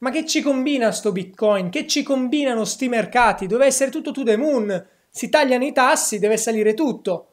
Ma che ci combina sto Bitcoin? Che ci combinano sti mercati? Deve essere tutto to the moon. Si tagliano i tassi, deve salire tutto.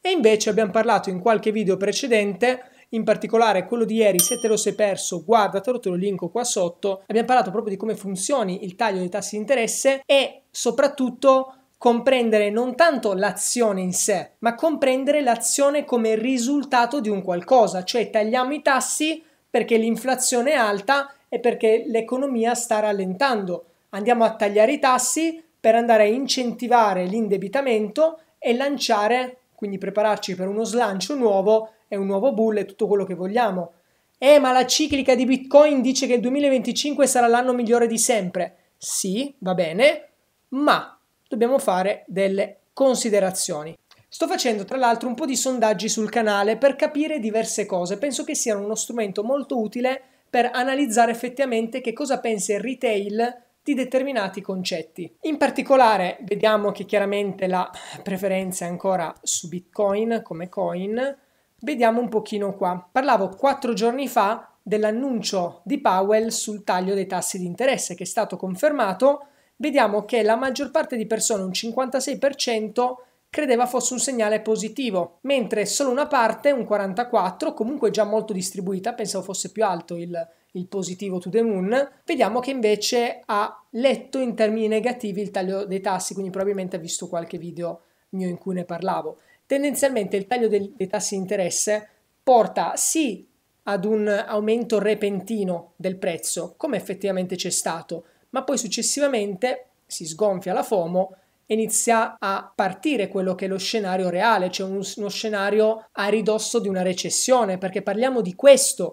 E invece abbiamo parlato in qualche video precedente in particolare quello di ieri, se te lo sei perso, guardatelo, te lo linko qua sotto. Abbiamo parlato proprio di come funzioni il taglio dei tassi di interesse e soprattutto comprendere non tanto l'azione in sé, ma comprendere l'azione come risultato di un qualcosa, cioè tagliamo i tassi perché l'inflazione è alta e perché l'economia sta rallentando. Andiamo a tagliare i tassi per andare a incentivare l'indebitamento e lanciare, quindi prepararci per uno slancio nuovo e un nuovo bull e tutto quello che vogliamo. Eh, ma la ciclica di Bitcoin dice che il 2025 sarà l'anno migliore di sempre. Sì, va bene, ma dobbiamo fare delle considerazioni. Sto facendo tra l'altro un po' di sondaggi sul canale per capire diverse cose, penso che siano uno strumento molto utile per analizzare effettivamente che cosa pensa il retail di determinati concetti. In particolare vediamo che chiaramente la preferenza è ancora su Bitcoin come coin, vediamo un pochino qua. Parlavo quattro giorni fa dell'annuncio di Powell sul taglio dei tassi di interesse che è stato confermato vediamo che la maggior parte di persone, un 56%, credeva fosse un segnale positivo, mentre solo una parte, un 44, comunque già molto distribuita, pensavo fosse più alto il, il, positivo to the moon, vediamo che invece ha letto in termini negativi il taglio dei tassi, quindi probabilmente ha visto qualche video mio in cui ne parlavo. Tendenzialmente il taglio del, dei tassi di interesse porta sì ad un aumento repentino del prezzo, come effettivamente c'è stato, ma poi successivamente si sgonfia la FOMO e inizia a partire quello che è lo scenario reale, cioè uno scenario a ridosso di una recessione, perché parliamo di questo.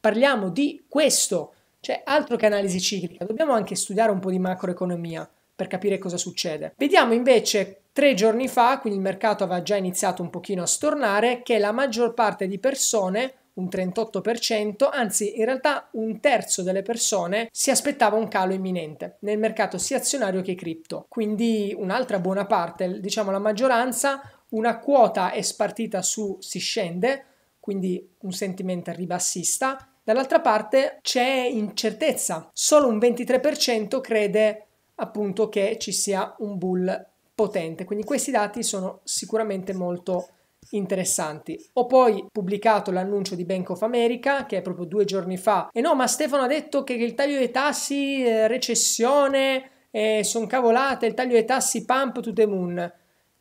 Parliamo di questo, cioè altro che analisi ciclica, dobbiamo anche studiare un po' di macroeconomia per capire cosa succede. Vediamo invece tre giorni fa, quindi il mercato aveva già iniziato un pochino a stornare, che la maggior parte di persone un 38%, anzi in realtà un terzo delle persone si aspettava un calo imminente nel mercato sia azionario che cripto. Quindi un'altra buona parte, diciamo la maggioranza, una quota è spartita su si scende, quindi un sentimento ribassista, dall'altra parte c'è incertezza, solo un 23% crede appunto che ci sia un bull potente, quindi questi dati sono sicuramente molto importanti interessanti. Ho poi pubblicato l'annuncio di Bank of America che è proprio due giorni fa e no ma Stefano ha detto che il taglio dei tassi, eh, recessione, eh, sono cavolate, il taglio dei tassi pump to the moon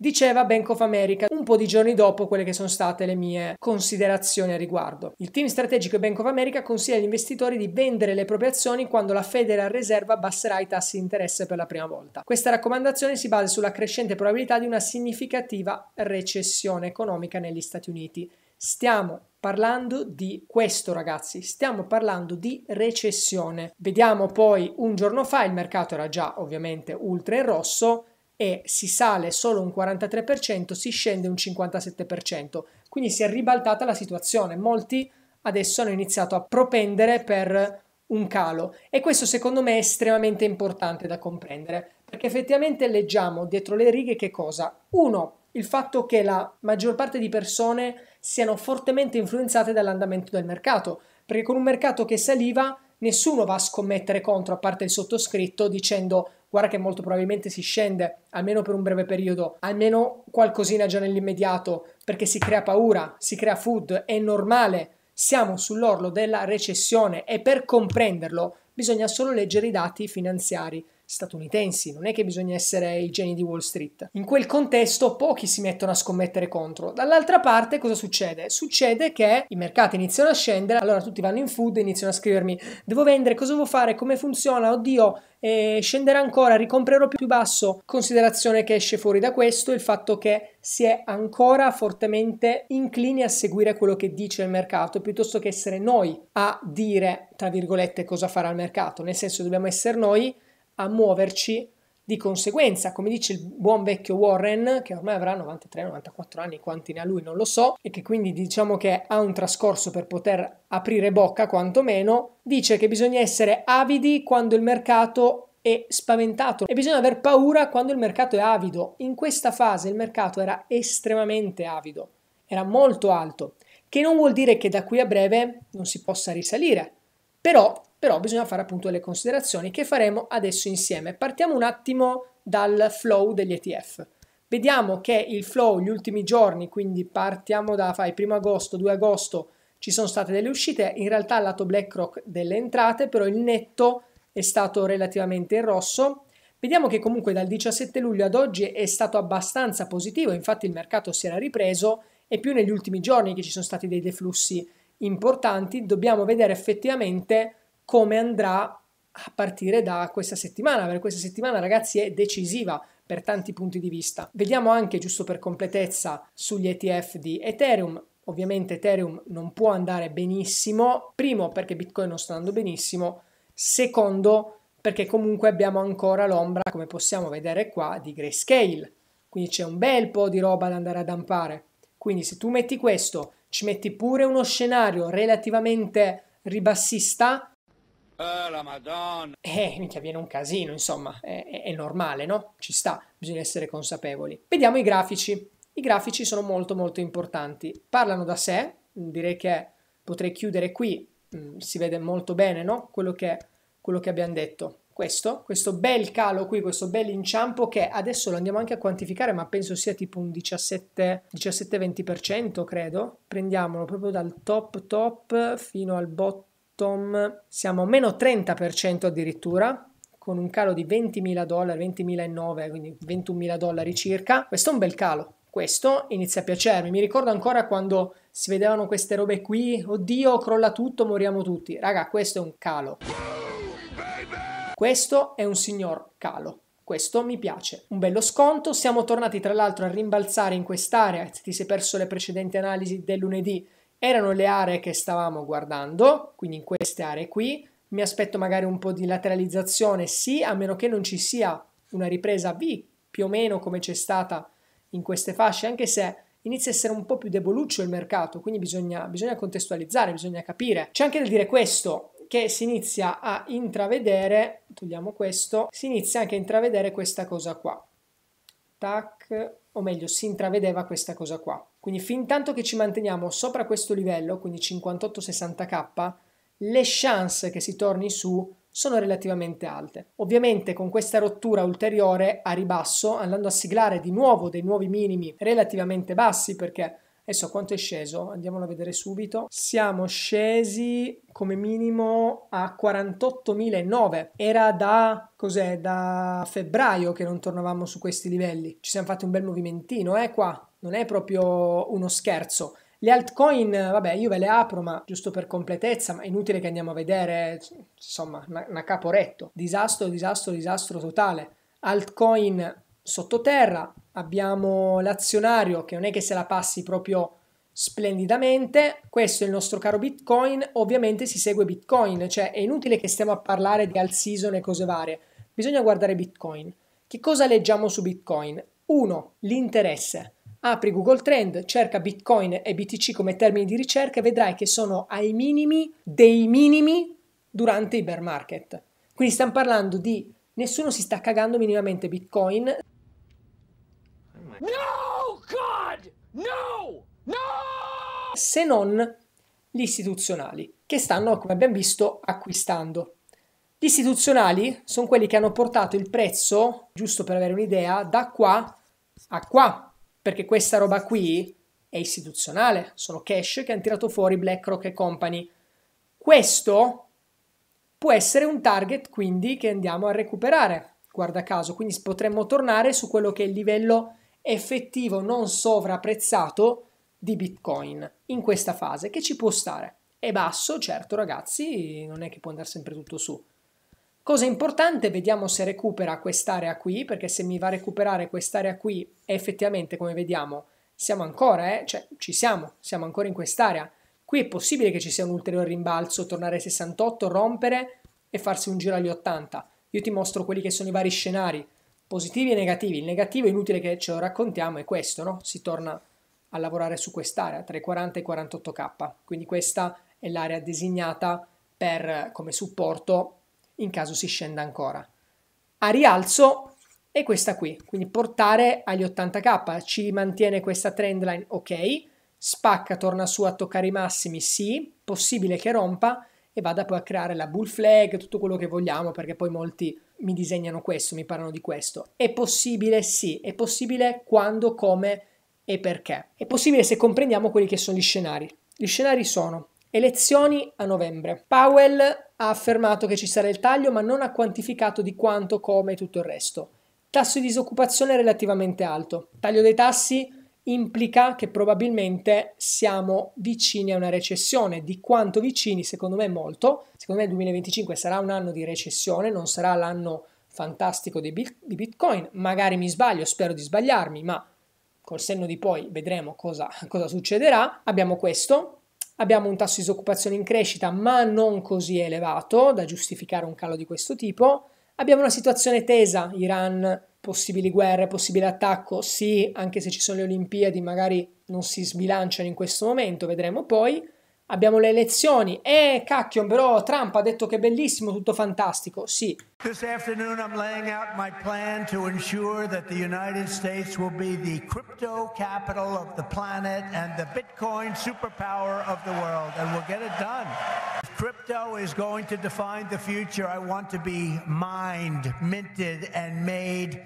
diceva Bank of America un po' di giorni dopo quelle che sono state le mie considerazioni a riguardo. Il team strategico di Bank of America consiglia agli investitori di vendere le proprie azioni quando la Federal Reserve abbasserà i tassi di interesse per la prima volta. Questa raccomandazione si basa sulla crescente probabilità di una significativa recessione economica negli Stati Uniti. Stiamo parlando di questo ragazzi, stiamo parlando di recessione. Vediamo poi un giorno fa il mercato era già ovviamente ultra in rosso, e si sale solo un 43%, si scende un 57%. Quindi si è ribaltata la situazione. Molti adesso hanno iniziato a propendere per un calo e questo secondo me è estremamente importante da comprendere perché effettivamente leggiamo dietro le righe che cosa? Uno, il fatto che la maggior parte di persone siano fortemente influenzate dall'andamento del mercato, perché con un mercato che saliva nessuno va a scommettere contro, a parte il sottoscritto, dicendo guarda che molto probabilmente si scende, almeno per un breve periodo, almeno qualcosina già nell'immediato, perché si crea paura, si crea food, è normale, siamo sull'orlo della recessione e per comprenderlo bisogna solo leggere i dati finanziari statunitensi, non è che bisogna essere i geni di Wall Street. In quel contesto pochi si mettono a scommettere contro. Dall'altra parte cosa succede? Succede che i mercati iniziano a scendere, allora tutti vanno in food e iniziano a scrivermi devo vendere, cosa devo fare, come funziona, oddio, eh, scenderà ancora, ricomprerò più basso. Considerazione che esce fuori da questo il fatto che si è ancora fortemente inclini a seguire quello che dice il mercato piuttosto che essere noi a dire, tra virgolette, cosa farà il mercato. Nel senso dobbiamo essere noi a muoverci di conseguenza, come dice il buon vecchio Warren, che ormai avrà 93-94 anni, quanti ne ha lui non lo so, e che quindi diciamo che ha un trascorso per poter aprire bocca quantomeno, dice che bisogna essere avidi quando il mercato è spaventato e bisogna aver paura quando il mercato è avido. In questa fase il mercato era estremamente avido, era molto alto, che non vuol dire che da qui a breve non si possa risalire, però però bisogna fare appunto delle considerazioni che faremo adesso insieme. Partiamo un attimo dal flow degli ETF. Vediamo che il flow gli ultimi giorni, quindi partiamo da fai 1 agosto, 2 agosto, ci sono state delle uscite, in realtà al lato BlackRock delle entrate, però il netto è stato relativamente in rosso. Vediamo che comunque dal 17 luglio ad oggi è stato abbastanza positivo, infatti il mercato si era ripreso e più negli ultimi giorni che ci sono stati dei deflussi importanti, dobbiamo vedere effettivamente come andrà a partire da questa settimana, perché questa settimana ragazzi è decisiva per tanti punti di vista. Vediamo anche, giusto per completezza, sugli ETF di Ethereum. Ovviamente Ethereum non può andare benissimo, primo perché Bitcoin non sta andando benissimo, secondo perché comunque abbiamo ancora l'ombra, come possiamo vedere qua, di grayscale. Quindi c'è un bel po' di roba da andare a dampare. Quindi se tu metti questo, ci metti pure uno scenario relativamente ribassista, eh, la madonna. Eh, minchia, viene un casino, insomma, è, è, è normale, no? Ci sta, bisogna essere consapevoli. Vediamo i grafici. I grafici sono molto molto importanti, parlano da sé, direi che potrei chiudere qui, mm, si vede molto bene no? quello, che, quello che abbiamo detto. Questo, questo bel calo qui, questo bel inciampo che adesso lo andiamo anche a quantificare, ma penso sia tipo un 17-20%, credo. Prendiamolo proprio dal top top fino al bottom bottom siamo a meno 30% addirittura, con un calo di 20.000 dollari, 20.009, quindi 21.000 dollari circa. Questo è un bel calo, questo inizia a piacermi. Mi ricordo ancora quando si vedevano queste robe qui, oddio, crolla tutto, moriamo tutti. Raga, questo è un calo. Questo è un signor calo. Questo mi piace. Un bello sconto, siamo tornati tra l'altro a rimbalzare in quest'area, ti sei perso le precedenti analisi del lunedì, erano le aree che stavamo guardando, quindi in queste aree qui, mi aspetto magari un po' di lateralizzazione, sì, a meno che non ci sia una ripresa V più o meno come c'è stata in queste fasce, anche se inizia a essere un po' più deboluccio il mercato, quindi bisogna, bisogna contestualizzare, bisogna capire. C'è anche da dire questo, che si inizia a intravedere, togliamo questo, si inizia anche a intravedere questa cosa qua. Tac, o meglio, si intravedeva questa cosa qua. Quindi fin tanto che ci manteniamo sopra questo livello, quindi 58-60k, le chance che si torni su sono relativamente alte. Ovviamente con questa rottura ulteriore a ribasso, andando a siglare di nuovo dei nuovi minimi relativamente bassi, perché adesso quanto è sceso? Andiamolo a vedere subito. Siamo scesi come minimo a 48.009. Era da cos'è? Da febbraio che non tornavamo su questi livelli. Ci siamo fatti un bel movimentino, eh qua non è proprio uno scherzo. Le altcoin, vabbè, io ve le apro, ma giusto per completezza, ma è inutile che andiamo a vedere, insomma, una, una caporetto. Disastro, disastro, disastro totale. Altcoin sottoterra, abbiamo l'azionario che non è che se la passi proprio splendidamente. Questo è il nostro caro Bitcoin, ovviamente si segue Bitcoin, cioè è inutile che stiamo a parlare di all season e cose varie. Bisogna guardare Bitcoin. Che cosa leggiamo su Bitcoin? 1. L'interesse. Apri Google Trend, cerca Bitcoin e BTC come termini di ricerca e vedrai che sono ai minimi dei minimi durante i bear market. Quindi stiamo parlando di nessuno si sta cagando minimamente Bitcoin. No, God! No! No! Se non gli istituzionali, che stanno, come abbiamo visto, acquistando. Gli istituzionali sono quelli che hanno portato il prezzo, giusto per avere un'idea, da qua a qua perché questa roba qui è istituzionale, sono cash che hanno tirato fuori BlackRock e Company. Questo può essere un target quindi che andiamo a recuperare, guarda caso, quindi potremmo tornare su quello che è il livello effettivo non sovrapprezzato di Bitcoin in questa fase, che ci può stare. È basso, certo ragazzi, non è che può andare sempre tutto su, Cosa importante, vediamo se recupera quest'area qui, perché se mi va a recuperare quest'area qui, effettivamente, come vediamo, siamo ancora, eh? cioè ci siamo, siamo ancora in quest'area. Qui è possibile che ci sia un ulteriore rimbalzo, tornare ai 68, rompere e farsi un giro agli 80. Io ti mostro quelli che sono i vari scenari, positivi e negativi. Il negativo, inutile che ce lo raccontiamo, è questo, no? Si torna a lavorare su quest'area, tra i 40 e i 48k. Quindi questa è l'area designata per, come supporto in caso si scenda ancora. A rialzo è questa qui, quindi portare agli 80k, ci mantiene questa trendline, ok, spacca, torna su a toccare i massimi, sì, possibile che rompa e vada poi a creare la bull flag, tutto quello che vogliamo, perché poi molti mi disegnano questo, mi parlano di questo. È possibile sì, è possibile quando, come e perché. È possibile se comprendiamo quelli che sono gli scenari. Gli scenari sono elezioni a novembre. Powell ha affermato che ci sarà il taglio ma non ha quantificato di quanto, come e tutto il resto. Tasso di disoccupazione relativamente alto. Taglio dei tassi implica che probabilmente siamo vicini a una recessione. Di quanto vicini? Secondo me molto. Secondo me il 2025 sarà un anno di recessione, non sarà l'anno fantastico di, Bitcoin. Magari mi sbaglio, spero di sbagliarmi, ma col senno di poi vedremo cosa, cosa succederà. Abbiamo questo, Abbiamo un tasso di disoccupazione in crescita, ma non così elevato da giustificare un calo di questo tipo. Abbiamo una situazione tesa, Iran, possibili guerre, possibile attacco, sì, anche se ci sono le Olimpiadi magari non si sbilanciano in questo momento, vedremo poi abbiamo le elezioni. Eh, cacchio, però Trump ha detto che è bellissimo, tutto fantastico. Sì. This afternoon I'm laying out my plan to ensure that the United States will be the crypto capital of the planet and the Bitcoin superpower of the world and we'll get it done. Crypto is going to define the future. I want to be mined, minted and made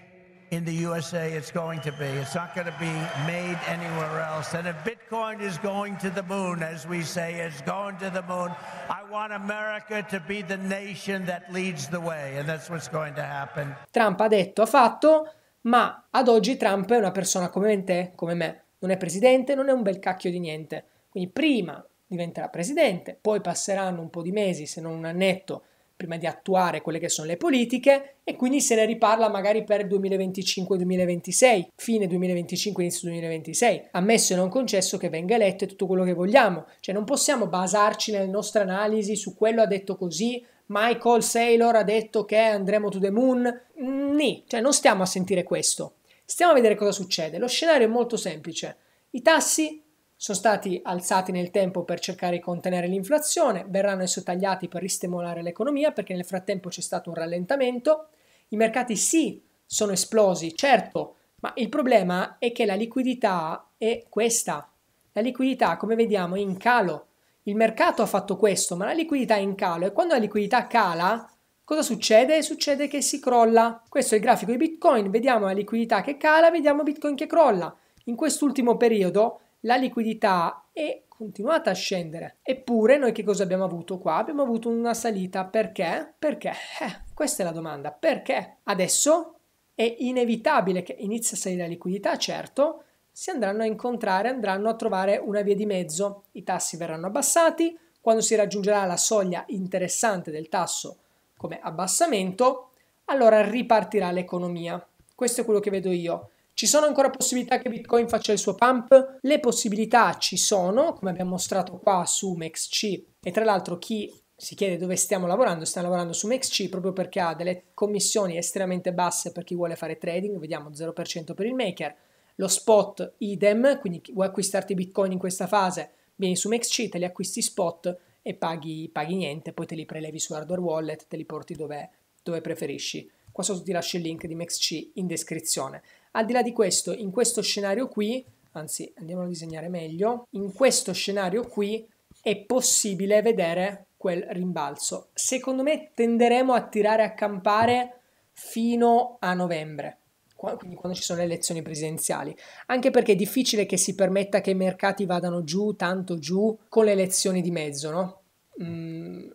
in the USA it's going to be. It's not going to be made anywhere else. And if Bitcoin is going to the moon, as we say, it's going to the moon, I want America to be the nation that leads the way. And that's what's going to happen. Trump ha detto, ha fatto, ma ad oggi Trump è una persona come te, come me. Non è presidente, non è un bel cacchio di niente. Quindi prima diventerà presidente, poi passeranno un po' di mesi, se non un annetto, prima di attuare quelle che sono le politiche e quindi se ne riparla magari per 2025-2026, fine 2025, inizio 2026, ammesso e non concesso che venga eletto e tutto quello che vogliamo, cioè non possiamo basarci nelle nostre analisi su quello ha detto così, Michael Saylor ha detto che andremo to the moon, mm, Ni, cioè non stiamo a sentire questo, stiamo a vedere cosa succede, lo scenario è molto semplice, i tassi sono stati alzati nel tempo per cercare di contenere l'inflazione, verranno adesso tagliati per ristimolare l'economia perché nel frattempo c'è stato un rallentamento. I mercati sì sono esplosi, certo, ma il problema è che la liquidità è questa. La liquidità, come vediamo, è in calo. Il mercato ha fatto questo, ma la liquidità è in calo e quando la liquidità cala, cosa succede? Succede che si crolla. Questo è il grafico di Bitcoin, vediamo la liquidità che cala, vediamo Bitcoin che crolla. In quest'ultimo periodo la liquidità è continuata a scendere. Eppure noi che cosa abbiamo avuto qua? Abbiamo avuto una salita perché? Perché? Eh, questa è la domanda. Perché? Adesso è inevitabile che inizi a salire la liquidità, certo, si andranno a incontrare, andranno a trovare una via di mezzo. I tassi verranno abbassati, quando si raggiungerà la soglia interessante del tasso come abbassamento, allora ripartirà l'economia. Questo è quello che vedo io. Ci sono ancora possibilità che Bitcoin faccia il suo pump? Le possibilità ci sono, come abbiamo mostrato qua su MaxC e tra l'altro chi si chiede dove stiamo lavorando, stiamo lavorando su MaxC proprio perché ha delle commissioni estremamente basse per chi vuole fare trading, vediamo 0% per il maker, lo spot idem, quindi vuoi acquistarti Bitcoin in questa fase, vieni su MaxC, te li acquisti spot e paghi, paghi niente, poi te li prelevi su hardware wallet, te li porti dove, dove preferisci. Qua sotto ti lascio il link di MaxC in descrizione. Al di là di questo, in questo scenario qui, anzi andiamo a disegnare meglio, in questo scenario qui è possibile vedere quel rimbalzo. Secondo me tenderemo a tirare a campare fino a novembre, quindi quando ci sono le elezioni presidenziali, anche perché è difficile che si permetta che i mercati vadano giù, tanto giù, con le elezioni di mezzo, no? Mm,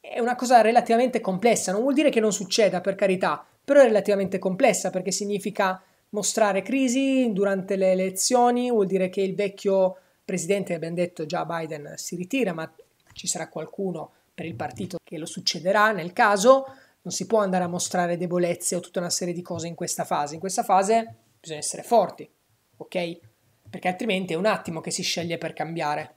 è una cosa relativamente complessa, non vuol dire che non succeda, per carità, però è relativamente complessa perché significa mostrare crisi durante le elezioni vuol dire che il vecchio presidente, abbiamo detto già Biden, si ritira, ma ci sarà qualcuno per il partito che lo succederà nel caso. Non si può andare a mostrare debolezze o tutta una serie di cose in questa fase. In questa fase bisogna essere forti, ok? Perché altrimenti è un attimo che si sceglie per cambiare.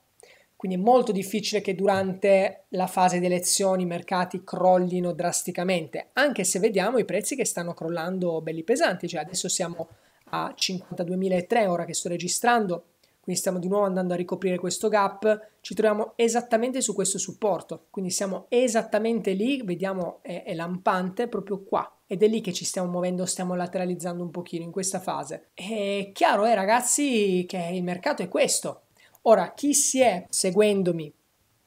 Quindi è molto difficile che durante la fase di elezioni i mercati crollino drasticamente, anche se vediamo i prezzi che stanno crollando belli pesanti, cioè adesso siamo a 52.003 ora che sto registrando, quindi stiamo di nuovo andando a ricoprire questo gap, ci troviamo esattamente su questo supporto, quindi siamo esattamente lì, vediamo è, è lampante proprio qua, ed è lì che ci stiamo muovendo, stiamo lateralizzando un pochino in questa fase. È chiaro, eh ragazzi, che il mercato è questo, Ora, chi si è seguendomi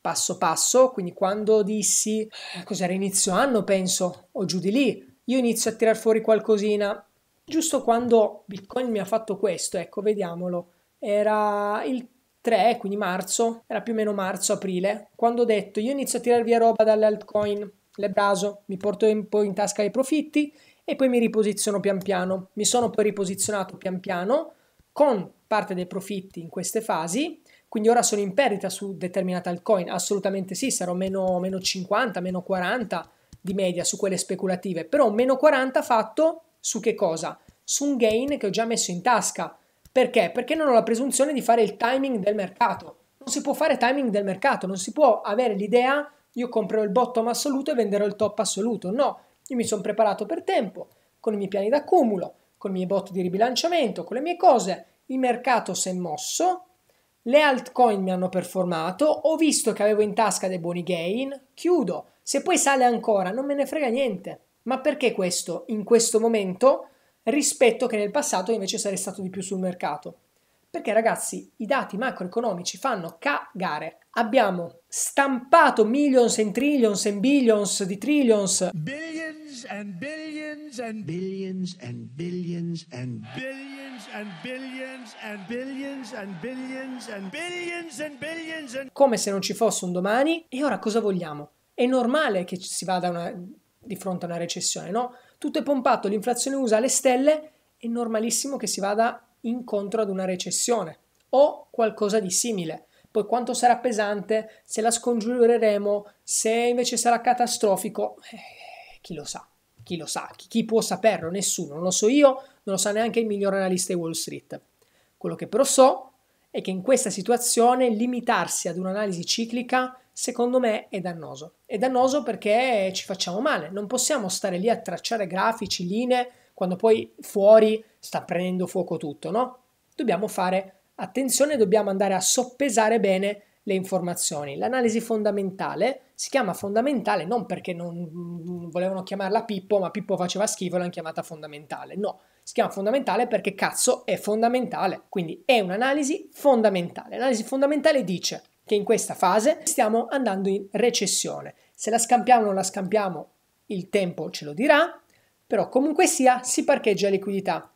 passo passo, quindi quando dissi, eh, cos'era inizio anno penso, o giù di lì, io inizio a tirar fuori qualcosina, giusto quando Bitcoin mi ha fatto questo, ecco, vediamolo, era il 3, quindi marzo, era più o meno marzo-aprile, quando ho detto io inizio a tirar via roba dalle altcoin, le braso, mi porto un po' in tasca i profitti e poi mi riposiziono pian piano. Mi sono poi riposizionato pian piano con parte dei profitti in queste fasi quindi ora sono in perdita su determinate altcoin, assolutamente sì, sarò meno, meno 50, meno 40 di media su quelle speculative, però meno 40 fatto su che cosa? Su un gain che ho già messo in tasca. Perché? Perché non ho la presunzione di fare il timing del mercato. Non si può fare timing del mercato, non si può avere l'idea io comprerò il bottom assoluto e venderò il top assoluto. No, io mi sono preparato per tempo, con i miei piani d'accumulo, con i miei bot di ribilanciamento, con le mie cose. Il mercato si è mosso, le altcoin mi hanno performato, ho visto che avevo in tasca dei buoni gain, chiudo. Se poi sale ancora, non me ne frega niente. Ma perché questo in questo momento rispetto che nel passato invece sarei stato di più sul mercato? Perché ragazzi, i dati macroeconomici fanno cagare. Abbiamo stampato millions and trillions and billions di trillions. Billion and billions and billions and billions and billions and billions and billions and billions and billions and billions and come se non ci fosse un domani e ora cosa vogliamo? È normale che si vada una, di fronte a una recessione, no? Tutto è pompato, l'inflazione usa le stelle, è normalissimo che si vada incontro ad una recessione o qualcosa di simile poi quanto sarà pesante, se la scongiureremo, se invece sarà catastrofico, eh, chi lo sa. Chi lo sa? Chi può saperlo? Nessuno. Non lo so io, non lo sa neanche il miglior analista di Wall Street. Quello che però so è che in questa situazione limitarsi ad un'analisi ciclica secondo me è dannoso. È dannoso perché ci facciamo male, non possiamo stare lì a tracciare grafici, linee, quando poi fuori sta prendendo fuoco tutto, no? Dobbiamo fare attenzione, dobbiamo andare a soppesare bene le informazioni. L'analisi fondamentale si chiama fondamentale non perché non mm, volevano chiamarla Pippo, ma Pippo faceva schifo e l'hanno chiamata fondamentale. No, si chiama fondamentale perché cazzo è fondamentale. Quindi è un'analisi fondamentale. L'analisi fondamentale dice che in questa fase stiamo andando in recessione. Se la scampiamo o non la scampiamo, il tempo ce lo dirà, però comunque sia si parcheggia liquidità.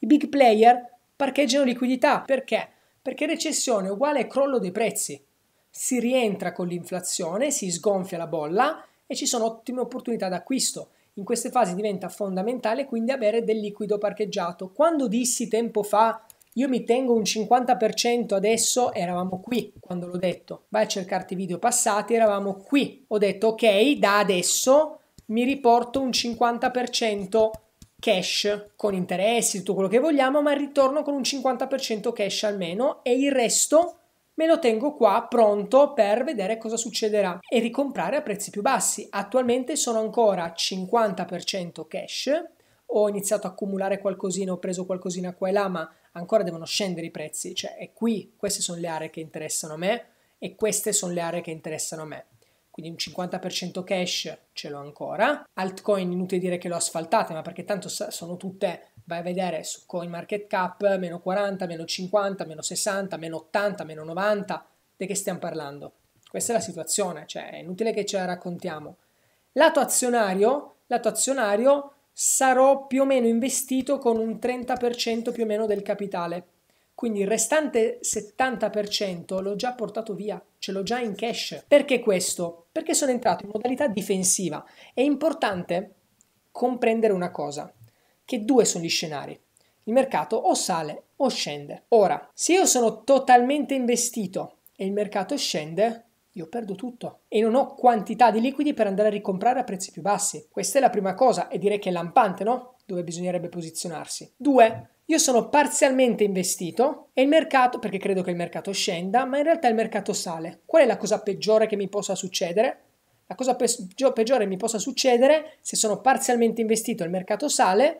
I big player parcheggiano liquidità perché? perché recessione è uguale crollo dei prezzi. Si rientra con l'inflazione, si sgonfia la bolla e ci sono ottime opportunità d'acquisto. In queste fasi diventa fondamentale quindi avere del liquido parcheggiato. Quando dissi tempo fa io mi tengo un 50% adesso, eravamo qui quando l'ho detto. Vai a cercarti i video passati, eravamo qui. Ho detto ok, da adesso mi riporto un 50% cash con interessi, tutto quello che vogliamo, ma ritorno con un 50% cash almeno e il resto me lo tengo qua pronto per vedere cosa succederà e ricomprare a prezzi più bassi. Attualmente sono ancora 50% cash, ho iniziato a accumulare qualcosina, ho preso qualcosina qua e là, ma ancora devono scendere i prezzi, cioè è qui, queste sono le aree che interessano a me e queste sono le aree che interessano a me quindi un 50% cash ce l'ho ancora. Altcoin inutile dire che l'ho asfaltata, ma perché tanto sono tutte, vai a vedere su CoinMarketCap, meno 40, meno 50, meno 60, meno 80, meno 90, di che stiamo parlando? Questa è la situazione, cioè è inutile che ce la raccontiamo. Lato azionario, lato azionario sarò più o meno investito con un 30% più o meno del capitale quindi il restante 70% l'ho già portato via, ce l'ho già in cash. Perché questo? Perché sono entrato in modalità difensiva. È importante comprendere una cosa, che due sono gli scenari. Il mercato o sale o scende. Ora, se io sono totalmente investito e il mercato scende, io perdo tutto e non ho quantità di liquidi per andare a ricomprare a prezzi più bassi. Questa è la prima cosa e direi che è lampante, no? Dove bisognerebbe posizionarsi. Due, io sono parzialmente investito e il mercato, perché credo che il mercato scenda, ma in realtà il mercato sale. Qual è la cosa peggiore che mi possa succedere? La cosa peggiore che mi possa succedere se sono parzialmente investito e il mercato sale,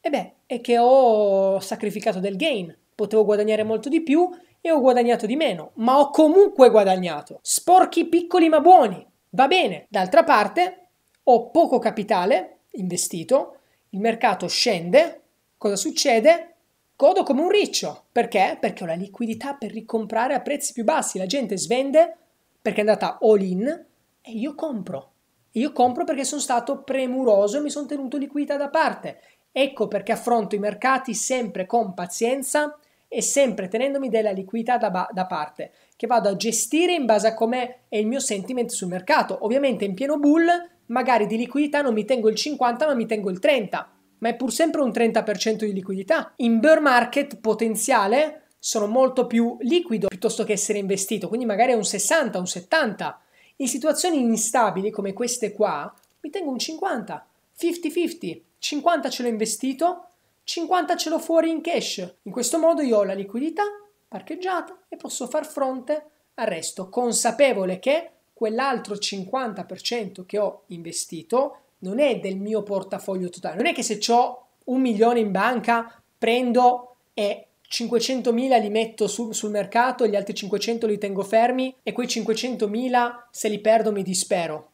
e eh beh, è che ho sacrificato del gain. Potevo guadagnare molto di più e ho guadagnato di meno, ma ho comunque guadagnato. Sporchi piccoli ma buoni. Va bene. D'altra parte, ho poco capitale investito, il mercato scende, Cosa succede? Godo come un riccio. Perché? Perché ho la liquidità per ricomprare a prezzi più bassi. La gente svende perché è andata all in e io compro. Io compro perché sono stato premuroso e mi sono tenuto liquidità da parte. Ecco perché affronto i mercati sempre con pazienza e sempre tenendomi della liquidità da, da, parte, che vado a gestire in base a com'è il mio sentimento sul mercato. Ovviamente in pieno bull magari di liquidità non mi tengo il 50 ma mi tengo il 30 ma è pur sempre un 30% di liquidità. In bear market potenziale sono molto più liquido piuttosto che essere investito, quindi magari è un 60, un 70. In situazioni instabili come queste qua, mi tengo un 50, 50-50, 50 ce l'ho investito, 50 ce l'ho fuori in cash. In questo modo io ho la liquidità parcheggiata e posso far fronte al resto, consapevole che quell'altro 50% che ho investito non è del mio portafoglio totale. Non è che se ho un milione in banca prendo e 500.000 li metto sul, sul mercato, gli altri 500 li tengo fermi e quei 500.000 se li perdo mi dispero.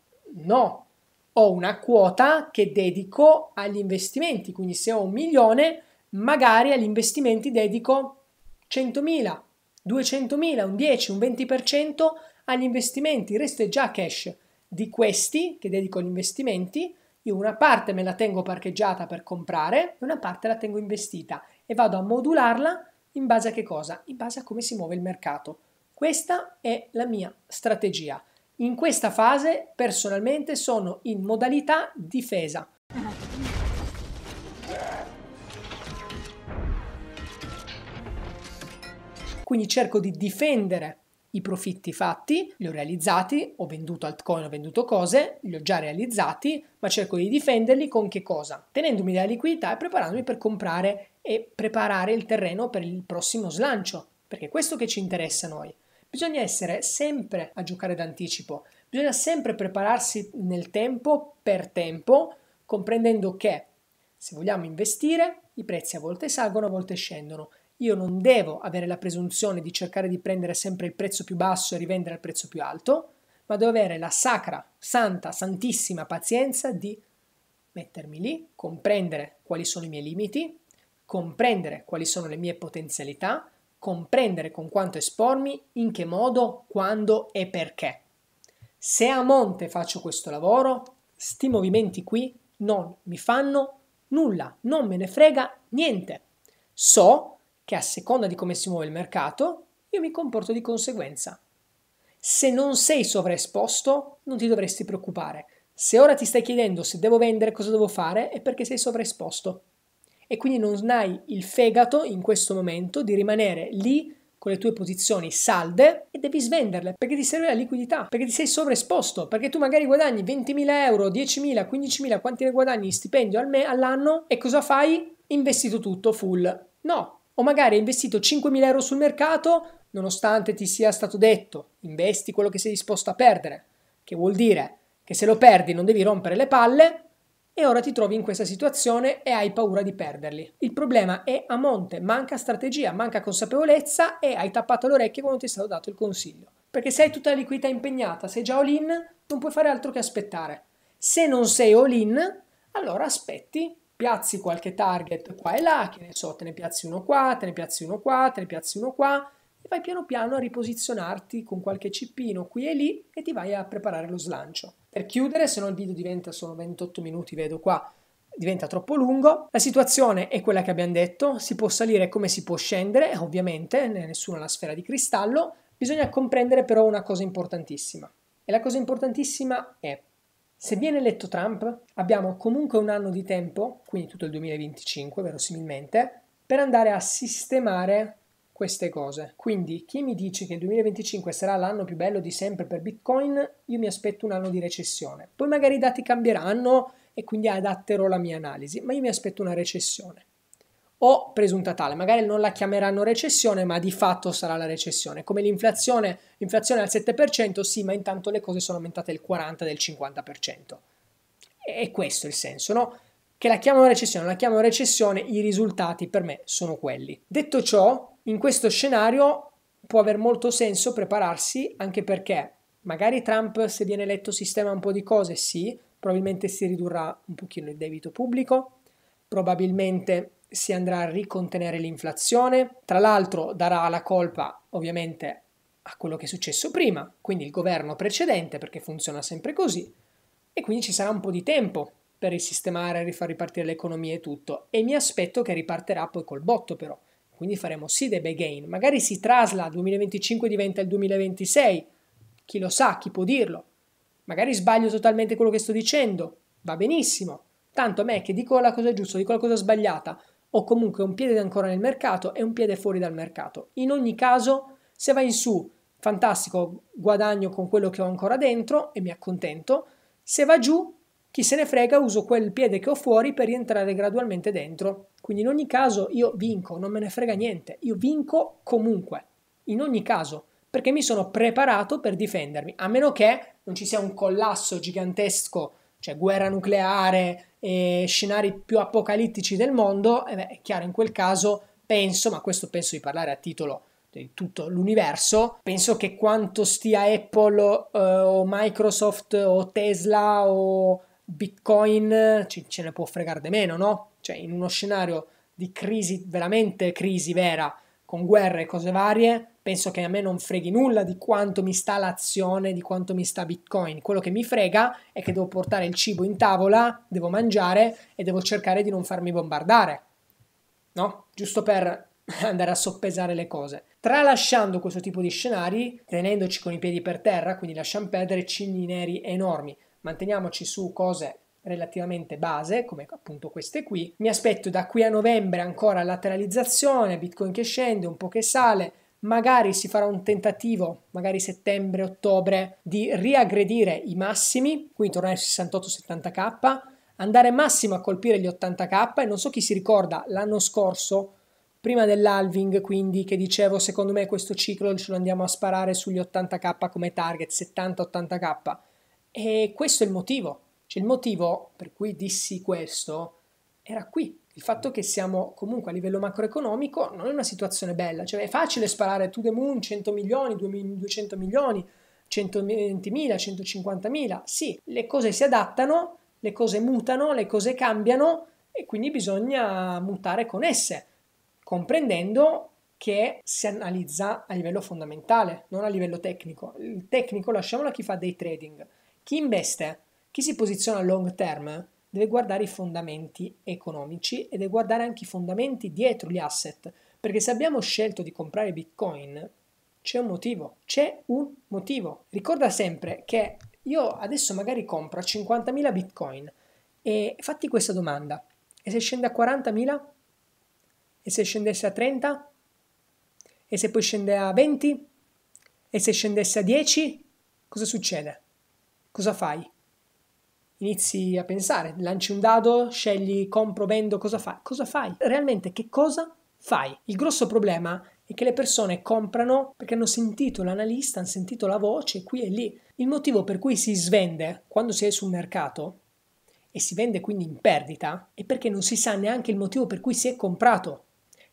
No, ho una quota che dedico agli investimenti, quindi se ho un milione, magari agli investimenti dedico 100.000, 200.000, un 10, un 20% agli investimenti, il resto è già cash di questi che dedico agli investimenti, io una parte me la tengo parcheggiata per comprare e una parte la tengo investita e vado a modularla in base a che cosa? In base a come si muove il mercato. Questa è la mia strategia. In questa fase personalmente sono in modalità difesa. Quindi cerco di difendere i profitti fatti, li ho realizzati, ho venduto altcoin, ho venduto cose, li ho già realizzati, ma cerco di difenderli con che cosa? Tenendomi della liquidità e preparandomi per comprare e preparare il terreno per il prossimo slancio, perché è questo che ci interessa a noi. Bisogna essere sempre a giocare d'anticipo, bisogna sempre prepararsi nel tempo per tempo, comprendendo che se vogliamo investire i prezzi a volte salgono, a volte scendono io non devo avere la presunzione di cercare di prendere sempre il prezzo più basso e rivendere al prezzo più alto, ma devo avere la sacra, santa, santissima pazienza di mettermi lì, comprendere quali sono i miei limiti, comprendere quali sono le mie potenzialità, comprendere con quanto espormi, in che modo, quando e perché. Se a monte faccio questo lavoro, sti movimenti qui non mi fanno nulla, non me ne frega niente. So che che a seconda di come si muove il mercato, io mi comporto di conseguenza. Se non sei sovraesposto, non ti dovresti preoccupare. Se ora ti stai chiedendo se devo vendere, cosa devo fare, è perché sei sovraesposto. E quindi non hai il fegato in questo momento di rimanere lì con le tue posizioni salde e devi svenderle perché ti serve la liquidità, perché ti sei sovraesposto, perché tu magari guadagni 20.000 euro, 10.000, 15.000, quanti ne guadagni in stipendio all'anno e cosa fai? Investito tutto full. No, o magari hai investito 5.000 euro sul mercato nonostante ti sia stato detto investi quello che sei disposto a perdere, che vuol dire che se lo perdi non devi rompere le palle e ora ti trovi in questa situazione e hai paura di perderli. Il problema è a monte, manca strategia, manca consapevolezza e hai tappato le orecchie quando ti è stato dato il consiglio. Perché se hai tutta la liquidità impegnata, sei già all-in, non puoi fare altro che aspettare. Se non sei all-in, allora aspetti piazzi qualche target qua e là, che ne so, te ne piazzi uno qua, te ne piazzi uno qua, te ne piazzi uno qua, e vai piano piano a riposizionarti con qualche cippino qui e lì e ti vai a preparare lo slancio. Per chiudere, se no il video diventa solo 28 minuti, vedo qua, diventa troppo lungo. La situazione è quella che abbiamo detto, si può salire come si può scendere, ovviamente, nessuno ha la sfera di cristallo, bisogna comprendere però una cosa importantissima. E la cosa importantissima è se viene eletto Trump, abbiamo comunque un anno di tempo, quindi tutto il 2025 verosimilmente, per andare a sistemare queste cose. Quindi chi mi dice che il 2025 sarà l'anno più bello di sempre per Bitcoin, io mi aspetto un anno di recessione. Poi magari i dati cambieranno e quindi adatterò la mia analisi, ma io mi aspetto una recessione o presunta tale, magari non la chiameranno recessione, ma di fatto sarà la recessione, come l'inflazione, l'inflazione al 7%, sì, ma intanto le cose sono aumentate del 40, del 50%. E questo è il senso, no? Che la chiamano recessione, la chiamano recessione, i risultati per me sono quelli. Detto ciò, in questo scenario può aver molto senso prepararsi, anche perché magari Trump se viene eletto sistema un po' di cose, sì, probabilmente si ridurrà un pochino il debito pubblico, probabilmente si andrà a ricontenere l'inflazione, tra l'altro darà la colpa ovviamente a quello che è successo prima, quindi il governo precedente perché funziona sempre così e quindi ci sarà un po' di tempo per risistemare, rifar ripartire l'economia e tutto e mi aspetto che riparterà poi col botto però, quindi faremo sì dei big gain, magari si trasla, 2025 diventa il 2026, chi lo sa, chi può dirlo, magari sbaglio totalmente quello che sto dicendo, va benissimo, tanto a me che dico la cosa giusta, dico la cosa sbagliata, o comunque un piede ancora nel mercato e un piede fuori dal mercato. In ogni caso, se va in su, fantastico, guadagno con quello che ho ancora dentro e mi accontento. Se va giù, chi se ne frega, uso quel piede che ho fuori per rientrare gradualmente dentro. Quindi in ogni caso io vinco, non me ne frega niente, io vinco comunque, in ogni caso, perché mi sono preparato per difendermi, a meno che non ci sia un collasso gigantesco cioè guerra nucleare e scenari più apocalittici del mondo, eh beh, è chiaro in quel caso penso, ma questo penso di parlare a titolo di tutto l'universo, penso che quanto stia Apple eh, o Microsoft o Tesla o Bitcoin ce, ce ne può fregare di meno, no? Cioè in uno scenario di crisi, veramente crisi vera, con guerre e cose varie, penso che a me non freghi nulla di quanto mi sta l'azione, di quanto mi sta Bitcoin. Quello che mi frega è che devo portare il cibo in tavola, devo mangiare e devo cercare di non farmi bombardare. No? Giusto per andare a soppesare le cose. Tralasciando questo tipo di scenari, tenendoci con i piedi per terra, quindi lasciamo perdere cigni neri enormi, manteniamoci su cose relativamente base, come appunto queste qui. Mi aspetto da qui a novembre ancora lateralizzazione, Bitcoin che scende, un po' che sale, magari si farà un tentativo, magari settembre-ottobre, di riaggredire i massimi, quindi tornare sui 68-70k, andare massimo a colpire gli 80k e non so chi si ricorda l'anno scorso, prima dell'alving, quindi che dicevo secondo me questo ciclo ce lo andiamo a sparare sugli 80k come target, 70-80k. E questo è il motivo, cioè il motivo per cui dissi questo era qui, il fatto che siamo comunque a livello macroeconomico non è una situazione bella, cioè è facile sparare to the moon 100 milioni, 200 milioni, 120 mila, 150 mila, sì, le cose si adattano, le cose mutano, le cose cambiano e quindi bisogna mutare con esse, comprendendo che si analizza a livello fondamentale, non a livello tecnico. Il tecnico lasciamolo a chi fa dei trading, chi investe, chi si posiziona a long term, deve guardare i fondamenti economici e deve guardare anche i fondamenti dietro gli asset, perché se abbiamo scelto di comprare Bitcoin c'è un motivo, c'è un motivo. Ricorda sempre che io adesso magari compro 50.000 Bitcoin e fatti questa domanda, e se scende a 40.000? E se scendesse a 30? E se poi scende a 20? E se scendesse a 10? Cosa succede? Cosa fai? inizi a pensare, lanci un dado, scegli compro, vendo, cosa fai? Cosa fai? Realmente che cosa fai? Il grosso problema è che le persone comprano perché hanno sentito l'analista, hanno sentito la voce qui e lì. Il motivo per cui si svende quando si è sul mercato e si vende quindi in perdita è perché non si sa neanche il motivo per cui si è comprato.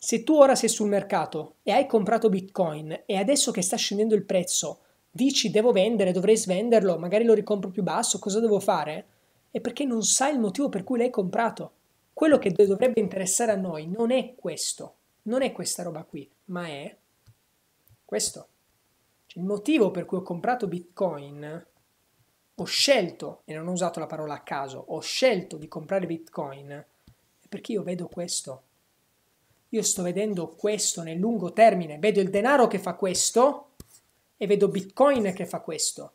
Se tu ora sei sul mercato e hai comprato Bitcoin e adesso che sta scendendo il prezzo dici devo vendere, dovrei svenderlo, magari lo ricompro più basso, cosa devo fare? è perché non sa il motivo per cui l'hai comprato. Quello che dovrebbe interessare a noi non è questo, non è questa roba qui, ma è questo. Cioè, il motivo per cui ho comprato Bitcoin, ho scelto, e non ho usato la parola a caso, ho scelto di comprare Bitcoin, è perché io vedo questo. Io sto vedendo questo nel lungo termine, vedo il denaro che fa questo e vedo Bitcoin che fa questo.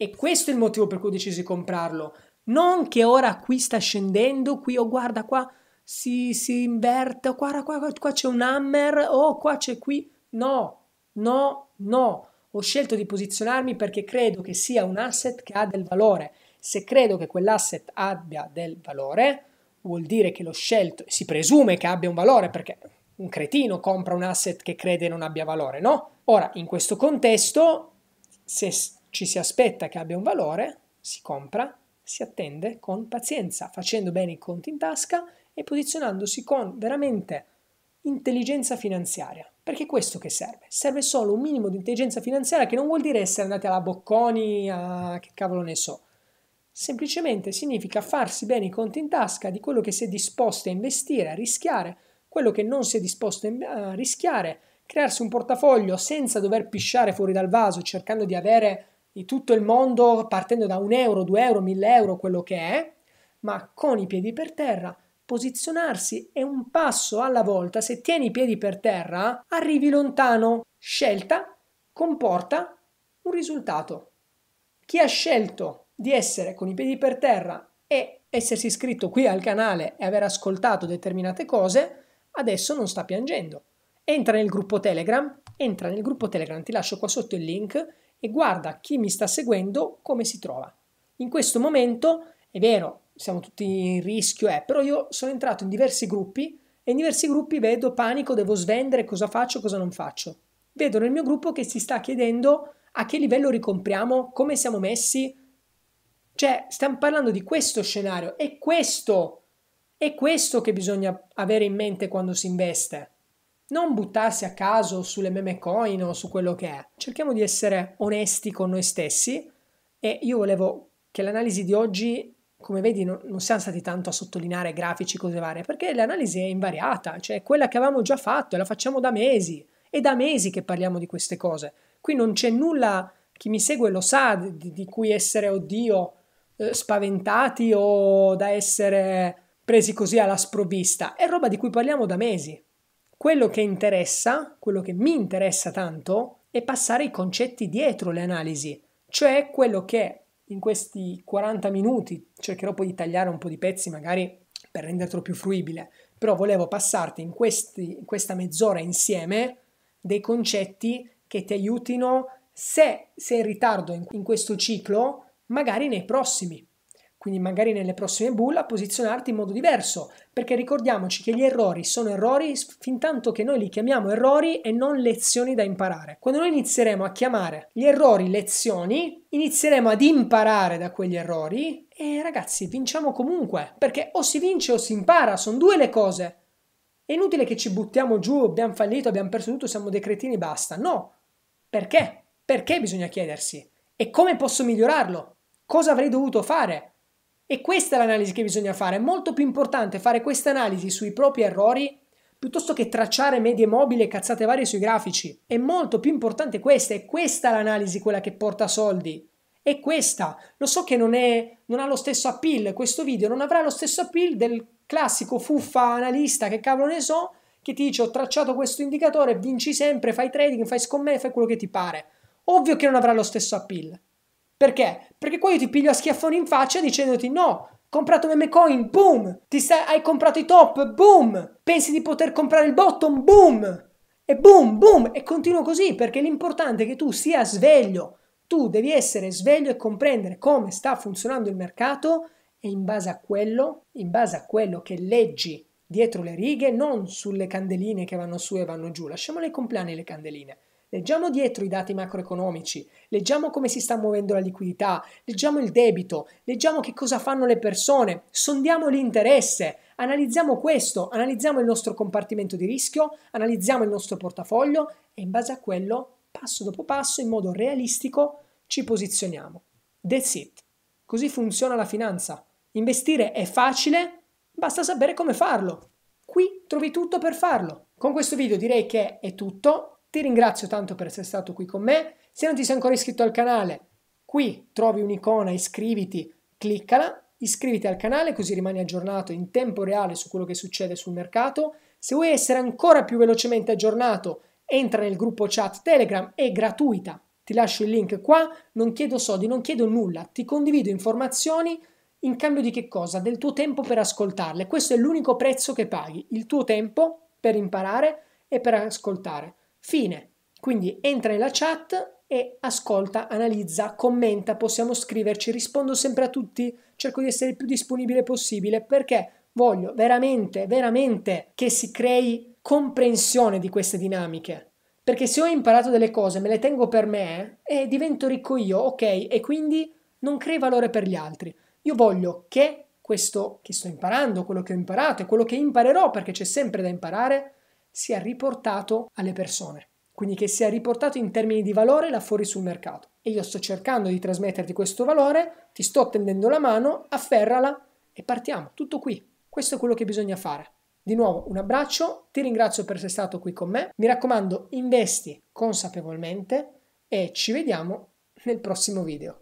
E questo è il motivo per cui ho deciso di comprarlo, non che ora qui sta scendendo, qui o oh, guarda qua si, si inverte, oh, guarda qua, qua, qua c'è un hammer, oh qua c'è qui. No, no, no. Ho scelto di posizionarmi perché credo che sia un asset che ha del valore. Se credo che quell'asset abbia del valore, vuol dire che l'ho scelto, si presume che abbia un valore perché un cretino compra un asset che crede non abbia valore, no? Ora, in questo contesto, se ci si aspetta che abbia un valore, si compra, si attende con pazienza, facendo bene i conti in tasca e posizionandosi con veramente intelligenza finanziaria. Perché è questo che serve. Serve solo un minimo di intelligenza finanziaria che non vuol dire essere andati alla Bocconi, a che cavolo ne so. Semplicemente significa farsi bene i conti in tasca di quello che si è disposto a investire, a rischiare, quello che non si è disposto a rischiare, crearsi un portafoglio senza dover pisciare fuori dal vaso cercando di avere di tutto il mondo partendo da un euro, due euro, mille euro, quello che è, ma con i piedi per terra posizionarsi è un passo alla volta. Se tieni i piedi per terra, arrivi lontano. Scelta comporta un risultato. Chi ha scelto di essere con i piedi per terra e essersi iscritto qui al canale e aver ascoltato determinate cose, adesso non sta piangendo. Entra nel gruppo Telegram, entra nel gruppo Telegram, ti lascio qua sotto il link e guarda chi mi sta seguendo come si trova. In questo momento, è vero, siamo tutti in rischio, eh, però io sono entrato in diversi gruppi e in diversi gruppi vedo panico, devo svendere, cosa faccio, cosa non faccio. Vedo nel mio gruppo che si sta chiedendo a che livello ricompriamo, come siamo messi. Cioè, stiamo parlando di questo scenario, è questo, è questo che bisogna avere in mente quando si investe non buttarsi a caso sulle meme coin o su quello che è. Cerchiamo di essere onesti con noi stessi e io volevo che l'analisi di oggi, come vedi, non, non siamo stati tanto a sottolineare grafici cose varie, perché l'analisi è invariata, cioè quella che avevamo già fatto e la facciamo da mesi. È da mesi che parliamo di queste cose. Qui non c'è nulla, chi mi segue lo sa, di, di cui essere, oddio, eh, spaventati o da essere presi così alla sprovvista. È roba di cui parliamo da mesi. Quello che interessa, quello che mi interessa tanto, è passare i concetti dietro le analisi, cioè quello che in questi 40 minuti cercherò poi di tagliare un po' di pezzi magari per renderlo più fruibile, però volevo passarti in, questi, in questa mezz'ora insieme dei concetti che ti aiutino se sei in ritardo in, in questo ciclo, magari nei prossimi quindi magari nelle prossime bull a posizionarti in modo diverso, perché ricordiamoci che gli errori sono errori fin tanto che noi li chiamiamo errori e non lezioni da imparare. Quando noi inizieremo a chiamare gli errori lezioni, inizieremo ad imparare da quegli errori e ragazzi vinciamo comunque, perché o si vince o si impara, sono due le cose. È inutile che ci buttiamo giù, abbiamo fallito, abbiamo perso tutto, siamo dei cretini, basta. No. Perché? Perché bisogna chiedersi? E come posso migliorarlo? Cosa avrei dovuto fare? E questa è l'analisi che bisogna fare. È molto più importante fare questa analisi sui propri errori piuttosto che tracciare medie mobili e cazzate varie sui grafici. È molto più importante questa, è questa l'analisi quella che porta soldi. È questa. Lo so che non, è, non ha lo stesso appeal, questo video non avrà lo stesso appeal del classico fuffa analista che cavolo ne so, che ti dice ho tracciato questo indicatore, vinci sempre, fai trading, fai scommesse, fai quello che ti pare. Ovvio che non avrà lo stesso appeal. Perché? Perché qua io ti piglio a schiaffoni in faccia dicendoti no, comprato meme coin, boom! Ti sta- hai comprato i top, boom! Pensi di poter comprare il bottom, boom! E boom, boom! E continuo così perché l'importante è che tu sia sveglio. Tu devi essere sveglio e comprendere come sta funzionando il mercato e in base a quello, in base a quello che leggi dietro le righe, non sulle candeline che vanno su e vanno giù. Lasciamole complane le candeline. Leggiamo dietro i dati macroeconomici, leggiamo come si sta muovendo la liquidità, leggiamo il debito, leggiamo che cosa fanno le persone, sondiamo l'interesse, analizziamo questo, analizziamo il nostro compartimento di rischio, analizziamo il nostro portafoglio e in base a quello, passo dopo passo, in modo realistico, ci posizioniamo. That's it. Così funziona la finanza. Investire è facile, basta sapere come farlo. Qui trovi tutto per farlo. Con questo video direi che è tutto ti ringrazio tanto per essere stato qui con me. Se non ti sei ancora iscritto al canale, qui trovi un'icona, iscriviti, cliccala, iscriviti al canale così rimani aggiornato in tempo reale su quello che succede sul mercato. Se vuoi essere ancora più velocemente aggiornato, entra nel gruppo chat Telegram, è gratuita. Ti lascio il link qua, non chiedo soldi, non chiedo nulla, ti condivido informazioni in cambio di che cosa? Del tuo tempo per ascoltarle. Questo è l'unico prezzo che paghi, il tuo tempo per imparare e per ascoltare. Fine. Quindi entra nella chat e ascolta, analizza, commenta, possiamo scriverci, rispondo sempre a tutti, cerco di essere il più disponibile possibile perché voglio veramente, veramente che si crei comprensione di queste dinamiche. Perché se ho imparato delle cose, me le tengo per me eh, e eh, divento ricco io, ok, e quindi non crei valore per gli altri. Io voglio che questo che sto imparando, quello che ho imparato e quello che imparerò, perché c'è sempre da imparare, sia riportato alle persone, quindi che sia riportato in termini di valore là fuori sul mercato. E io sto cercando di trasmetterti questo valore, ti sto tendendo la mano, afferrala e partiamo, tutto qui. Questo è quello che bisogna fare. Di nuovo un abbraccio, ti ringrazio per essere stato qui con me, mi raccomando investi consapevolmente e ci vediamo nel prossimo video.